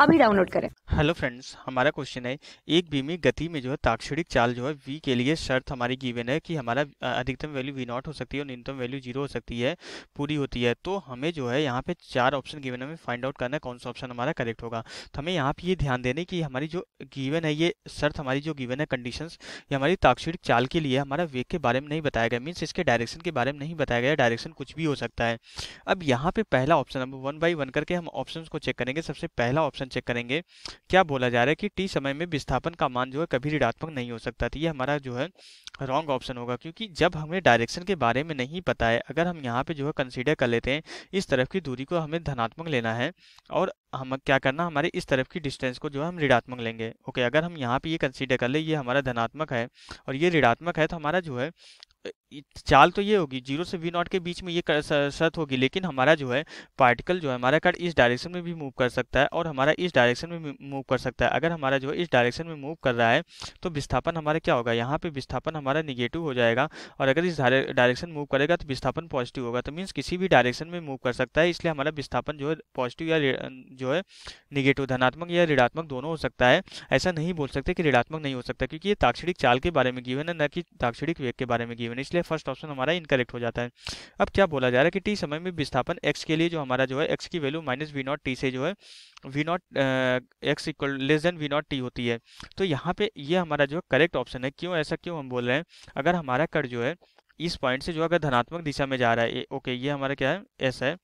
अभी डाउनलोड करें hello friends हमारा क्वेश्चन है एक बीमी गति में जो है ताक्षणिक चाल जो है वी के लिए शर्त हमारी गिवन है कि हमारा अधिकतम वैल्यू वी नॉट हो सकती है और न्यूनतम वैल्यू जीरो हो सकती है पूरी होती है तो हमें जो है यहाँ पे चार ऑप्शन गिवन हमें फाइंड आउट करना है कौन सा ऑप्शन हमारा करेक्ट होगा तो हमें यहाँ पर ये ध्यान देने की हमारी जो गिवन है ये शर्त हमारी जो गिवन है कंडीशन ये हमारी ताक्षणिक चाल के लिए हमारा वेग के बारे में नहीं बताया गया मीन्स इसके डायरेक्शन के बारे में नहीं बताया गया डायरेक्शन कुछ भी हो सकता है अब यहाँ पे पहला ऑप्शन हम वन बाई वन करके हम ऑप्शन को चेक करेंगे सबसे पहला ऑप्शन क्वेश्चन चेक करेंगे क्या बोला जा रहा है कि टी समय में विस्थापन का मान जो है कभी ऋणात्मक नहीं हो सकता तो ये हमारा जो है रॉन्ग ऑप्शन होगा क्योंकि जब हमें डायरेक्शन के बारे में नहीं पता है अगर हम यहाँ पे जो है कंसीडर कर लेते हैं इस तरफ की दूरी को हमें धनात्मक लेना है और हम क्या करना हमारे इस तरफ की डिस्टेंस को जो है हम ऋणात्मक लेंगे ओके अगर हम यहाँ पे ये कंसीडर कर ले ये हमारा धनात्मक है और ये ऋणात्मक है तो हमारा जो है चाल तो ये होगी जीरो से वी नॉट के बीच में ये शर्त होगी लेकिन हमारा जो है पार्टिकल जो है हमारा कार्ड इस डायरेक्शन में भी मूव कर सकता है और हमारा इस डायरेक्शन में मूव कर सकता है अगर हमारा जो है इस डायरेक्शन में मूव कर रहा है तो विस्थापन हमारा क्या होगा यहाँ पे विस्थापन हमारा निगेटिव हो जाएगा और अगर इस डायरेक्शन मूव करेगा तो विस्थापन पॉजिटिव होगा तो मीन्स किसी भी डायरेक्शन में मूव कर सकता है इसलिए हमारा विस्थापन जो है पॉजिटिव या जो है निगेटिव धनात्मक या ऋणात्मक दोनों हो सकता है ऐसा नहीं बोल सकते कि ऋणात्मक नहीं हो सकता क्योंकि ये ताक्षणिक चाल के बारे में गिवन है न कि ताक्षणिक वेग के बारे में गिवन सेवन इसलिए फर्स्ट ऑप्शन हमारा इनकरेक्ट हो जाता है अब क्या बोला जा रहा है कि टी समय में विस्थापन एक्स के लिए जो हमारा जो है एक्स की value minus V naught T से जो है V naught X equal less than V naught T होती है तो यहाँ पे ये हमारा जो है करेक्ट ऑप्शन है क्यों ऐसा क्यों हम बोल रहे हैं अगर हमारा कट जो है इस पॉइंट से जो अगर धनात्मक दिशा में जा रहा है ओके ये हमारा क्या है एस है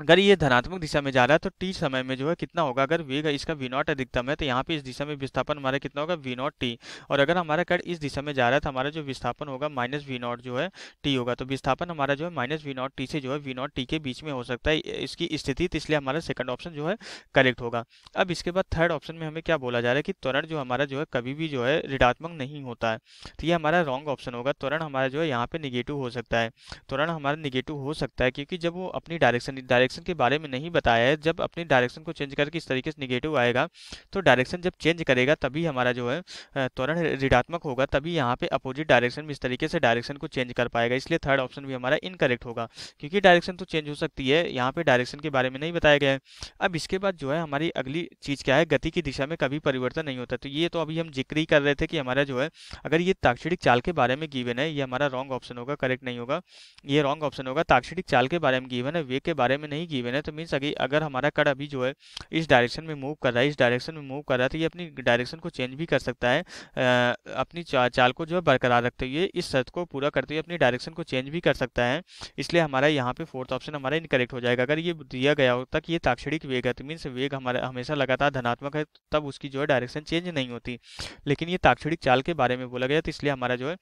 अगर ये धनात्मक दिशा में जा रहा है तो टी समय में जो है कितना होगा अगर वेग इसका वी नॉट अधिकतम है तो यहाँ पे इस दिशा में विस्थापन हमारा कितना होगा वी नॉट टी और अगर हमारा कट इस दिशा में जा रहा है तो हमारा जो विस्थापन होगा माइनस वी नॉट जो है टी होगा तो विस्थापन हमारा जो है माइनस वी नॉट टी से जो है वी नॉट टी के बीच में हो सकता है इसकी स्थिति तो इसलिए हमारा सेकंड ऑप्शन जो है करेक्ट होगा अब इसके बाद थर्ड ऑप्शन में हमें क्या बोला जा रहा है कि त्वरण जो हमारा जो है कभी भी जो है ऋणात्मक नहीं होता है तो ये हमारा रॉन्ग ऑप्शन होगा त्वरण हमारा जो है यहाँ पे निगेटिव हो सकता है त्वरण हमारा निगेटिव हो सकता है क्योंकि जब वो अपनी डायरेक्शन डायरेक्ट डायरेक्शन के बारे में नहीं बताया है जब अपनी डायरेक्शन को चेंज करके इस तरीके से निगेटिव आएगा तो डायरेक्शन जब चेंज करेगा तभी हमारा जो है त्वरण ऋणात्मक होगा तभी यहाँ पे अपोजिट डायरेक्शन में इस तरीके से डायरेक्शन को चेंज कर पाएगा इसलिए थर्ड ऑप्शन भी हमारा इनकरेक्ट होगा क्योंकि डायरेक्शन तो चेंज हो सकती है यहाँ पे डायरेक्शन के बारे में नहीं बताया गया है अब इसके बाद जो है हमारी अगली चीज़ क्या है गति की दिशा में कभी परिवर्तन नहीं होता तो ये तो अभी हम जिक्र ही कर रहे थे कि हमारा जो है अगर ये ताक्षणिक चाल के बारे में गिवन है ये हमारा रॉन्ग ऑप्शन होगा करेक्ट नहीं होगा ये रॉन्ग ऑप्शन होगा ताक्षणिक चाल के बारे में गिवन है वे के बारे में नहीं नहीं गिवन है तो मीन्स अगर अगर हमारा कड़ अभी जो है इस डायरेक्शन में मूव कर रहा है इस डायरेक्शन में मूव कर रहा है तो ये अपनी डायरेक्शन को चेंज भी कर सकता है आ, अपनी चाल को जो है बरकरार रखते हुए इस शर्त को पूरा करते हुए अपनी डायरेक्शन को चेंज भी कर सकता है इसलिए हमारा यहाँ पे फोर्थ ऑप्शन हमारा इनकरेक्ट हो जाएगा अगर ये दिया गया हो तक ये ताक्षणिक वेग है तो मीन्स वेग हमारा हमेशा लगातार धनात्मक है तब उसकी जो है डायरेक्शन चेंज नहीं होती लेकिन ये ताक्षणिक चाल के बारे में बोला गया तो इसलिए हमारा जो है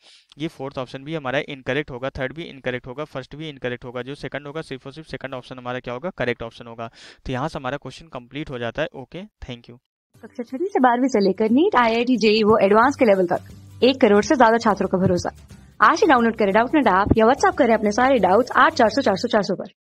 ये फोर्थ ऑप्शन भी हमारा इनकरेक्ट होगा थर्ड भी इनकरेक्ट होगा फर्स्ट भी इनकरेक्ट होगा जो सेकंड होगा सिर्फ और सिर्फ सेकंड ऑप्शन हमारा क्या होगा करेक्ट ऑप्शन होगा तो यहाँ से हमारा क्वेश्चन कम्प्लीट हो जाता है ओके थैंक यू कक्षा छठी से बारहवीं से लेकर NEET IIT JEE वो एडवांस के लेवल तक एक करोड़ से ज्यादा छात्रों का भरोसा आज ही डाउनलोड करें डाउट नेट ऐप या व्हाट्सअप करें अपने सारे डाउट्स आठ चार सौ चार सौ चार सौ पर